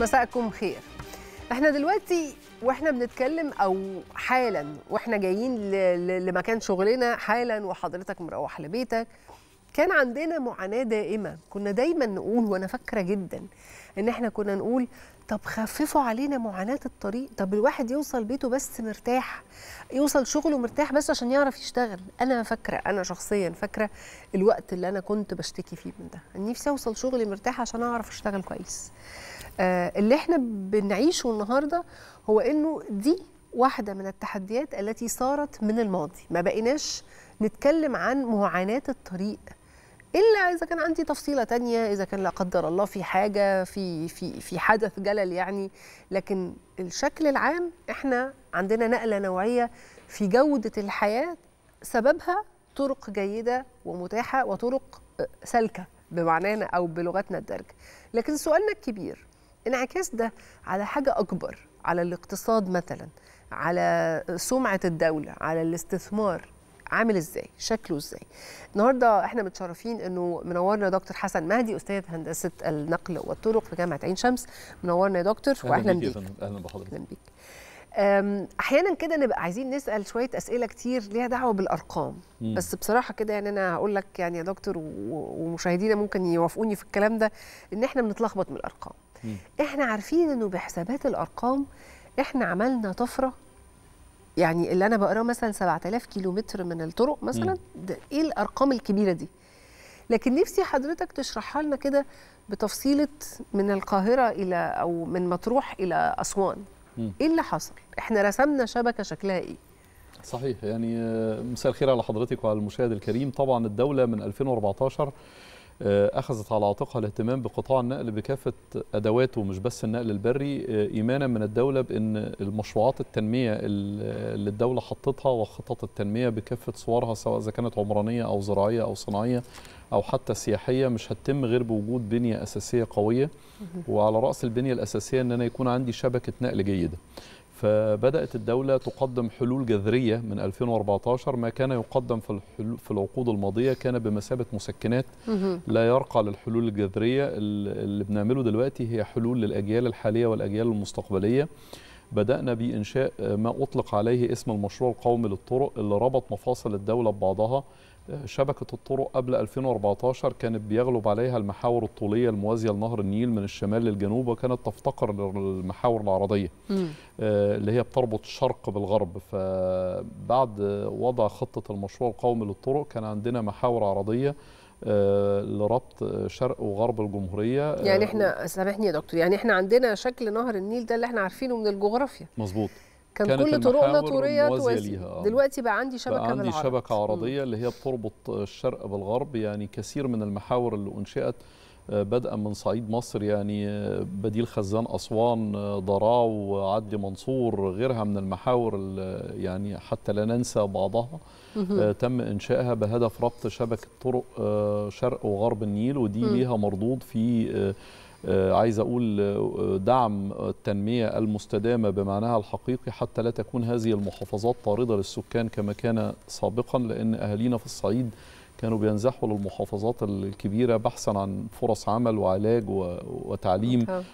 مساءكم خير احنا دلوقتي واحنا بنتكلم او حالا واحنا جايين لمكان شغلنا حالا وحضرتك مروح لبيتك كان عندنا معاناه دائمه كنا دايما نقول وانا فاكره جدا ان احنا كنا نقول طب خففوا علينا معاناه الطريق طب الواحد يوصل بيته بس مرتاح يوصل شغله مرتاح بس عشان يعرف يشتغل انا فاكره انا شخصيا فاكره الوقت اللي انا كنت بشتكي فيه من ده نفسي اوصل شغلي مرتاح عشان اعرف اشتغل كويس آه اللي احنا بنعيشه النهارده هو انه دي واحده من التحديات التي صارت من الماضي ما بقيناش نتكلم عن معاناة الطريق الا اذا كان عندي تفصيله تانية اذا كان لا قدر الله في حاجه في في في حدث جلل يعني لكن الشكل العام احنا عندنا نقله نوعيه في جوده الحياه سببها طرق جيده ومتاحه وطرق سالكه بمعنانا او بلغتنا الدارجه لكن سؤالنا الكبير انعكاس ده على حاجه اكبر على الاقتصاد مثلا على سمعه الدوله على الاستثمار عامل ازاي شكله ازاي النهارده احنا متشرفين انه منورنا دكتور حسن مهدي استاذ هندسه النقل والطرق في جامعه عين شمس منورنا يا دكتور واهلا بيك اهلا بحضرتك اهلا بيك احيانا كده نبقى عايزين نسال شويه اسئله كتير ليها دعوه بالارقام م. بس بصراحه كده يعني انا هقول لك يعني يا دكتور ومشاهدينا ممكن يوافقوني في الكلام ده ان احنا بنتلخبط من الارقام م. احنا عارفين انه بحسابات الارقام احنا عملنا طفره يعني اللي انا بقراه مثلا 7000 كيلو متر من الطرق مثلا ده ايه الارقام الكبيره دي لكن نفسي حضرتك تشرحها لنا كده بتفصيله من القاهره الى او من مطروح الى اسوان ايه اللي حصل احنا رسمنا شبكه شكلها ايه صحيح يعني آه، مساء الخير على حضرتك وعلى المشاهد الكريم طبعا الدوله من 2014 آه، أخذت على عاتقها الاهتمام بقطاع النقل بكافة أدواته مش بس النقل البري آه، إيمانا من الدولة بأن المشروعات التنمية اللي الدولة حطتها وخطط التنمية بكافة صورها سواء إذا كانت عمرانية أو زراعية أو صناعية أو حتى سياحية مش هتتم غير بوجود بنية أساسية قوية وعلى رأس البنية الأساسية أن أنا يكون عندي شبكة نقل جيدة فبدأت الدولة تقدم حلول جذرية من 2014 ما كان يقدم في, في العقود الماضية كان بمثابة مسكنات لا يرقى للحلول الجذرية اللي بنعمله دلوقتي هي حلول للأجيال الحالية والأجيال المستقبلية بدأنا بإنشاء آه، ما أطلق عليه اسم المشروع القومي للطرق اللي ربط مفاصل الدولة ببعضها آه، شبكة الطرق قبل 2014 كانت بيغلب عليها المحاور الطولية الموازية لنهر النيل من الشمال للجنوب وكانت تفتقر للمحاور العرضية م. آه، اللي هي بتربط الشرق بالغرب فبعد وضع خطة المشروع القومي للطرق كان عندنا محاور عرضية آه، لربط شرق وغرب الجمهوريه آه، يعني احنا سامحني يا دكتور يعني احنا عندنا شكل نهر النيل ده اللي احنا عارفينه من الجغرافيا مظبوط كان كل طرقنا طوريه توازي آه. دلوقتي بقى عندي شبكه بقى عندي بالعرض. شبكه عرضيه اللي هي بتربط الشرق بالغرب يعني كثير من المحاور اللي انشئت آه، بدءا من صعيد مصر يعني آه، بديل خزان أسوان آه، ضراو عدلي منصور غيرها من المحاور يعني حتى لا ننسى بعضها تم إنشائها بهدف ربط شبكة طرق شرق وغرب النيل ودي ليها مردود في عايز أقول دعم التنمية المستدامة بمعناها الحقيقي حتى لا تكون هذه المحافظات طاردة للسكان كما كان سابقا لأن أهالينا في الصعيد كانوا بينزحوا للمحافظات الكبيرة بحثا عن فرص عمل وعلاج وتعليم